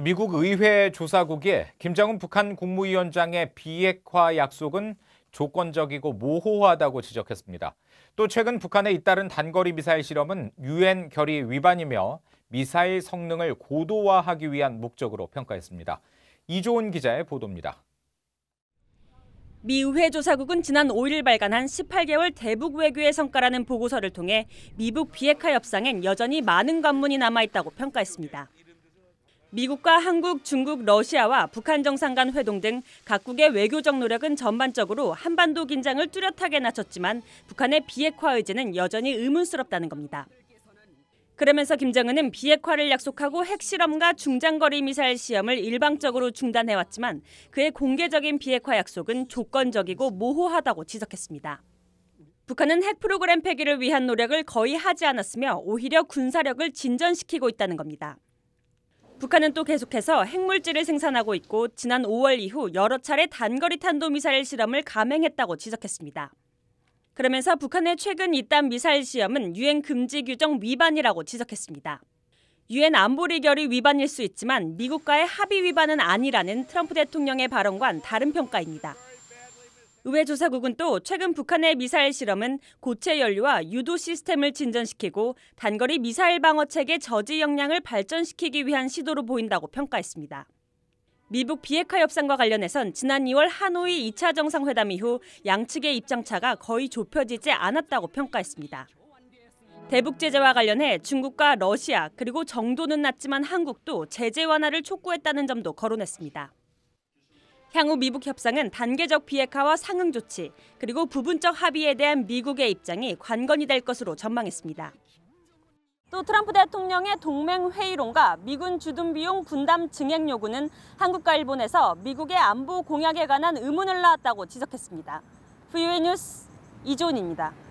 미국 의회 조사국이 김정은 북한 국무위원장의 비핵화 약속은 조건적이고 모호하다고 지적했습니다. 또 최근 북한의 잇따른 단거리 미사일 실험은 유엔 결의 위반이며 미사일 성능을 고도화하기 위한 목적으로 평가했습니다. 이조은 기자의 보도입니다. 미 의회 조사국은 지난 5일 발간한 18개월 대북 외교의 성과라는 보고서를 통해 미북 비핵화 협상엔 여전히 많은 관문이 남아 있다고 평가했습니다. 미국과 한국, 중국, 러시아와 북한 정상 간 회동 등 각국의 외교적 노력은 전반적으로 한반도 긴장을 뚜렷하게 낮췄지만 북한의 비핵화 의지는 여전히 의문스럽다는 겁니다. 그러면서 김정은은 비핵화를 약속하고 핵실험과 중장거리 미사일 시험을 일방적으로 중단해왔지만 그의 공개적인 비핵화 약속은 조건적이고 모호하다고 지적했습니다. 북한은 핵 프로그램 폐기를 위한 노력을 거의 하지 않았으며 오히려 군사력을 진전시키고 있다는 겁니다. 북한은 또 계속해서 핵물질을 생산하고 있고 지난 5월 이후 여러 차례 단거리 탄도미사일 실험을 감행했다고 지적했습니다. 그러면서 북한의 최근 이딴 미사일 시험은 유엔 금지 규정 위반이라고 지적했습니다. 유엔 안보리 결의 위반일 수 있지만 미국과의 합의 위반은 아니라는 트럼프 대통령의 발언과는 다른 평가입니다. 의회 조사국은 또 최근 북한의 미사일 실험은 고체 연료와 유도 시스템을 진전시키고 단거리 미사일 방어 체계 저지 역량을 발전시키기 위한 시도로 보인다고 평가했습니다. 미북 비핵화 협상과 관련해선 지난 2월 하노이 2차 정상회담 이후 양측의 입장차가 거의 좁혀지지 않았다고 평가했습니다. 대북 제재와 관련해 중국과 러시아 그리고 정도는 낮지만 한국도 제재 완화를 촉구했다는 점도 거론했습니다. 향후 미국 협상은 단계적 비핵화와 상응 조치, 그리고 부분적 합의에 대한 미국의 입장이 관건이 될 것으로 전망했습니다. 또 트럼프 대통령의 동맹 회의론과 미군 주둔 비용 분담 증액 요구는 한국과 일본에서 미국의 안보 공약에 관한 의문을 낳았다고 지적했습니다. VOE 뉴스 이조은입니다.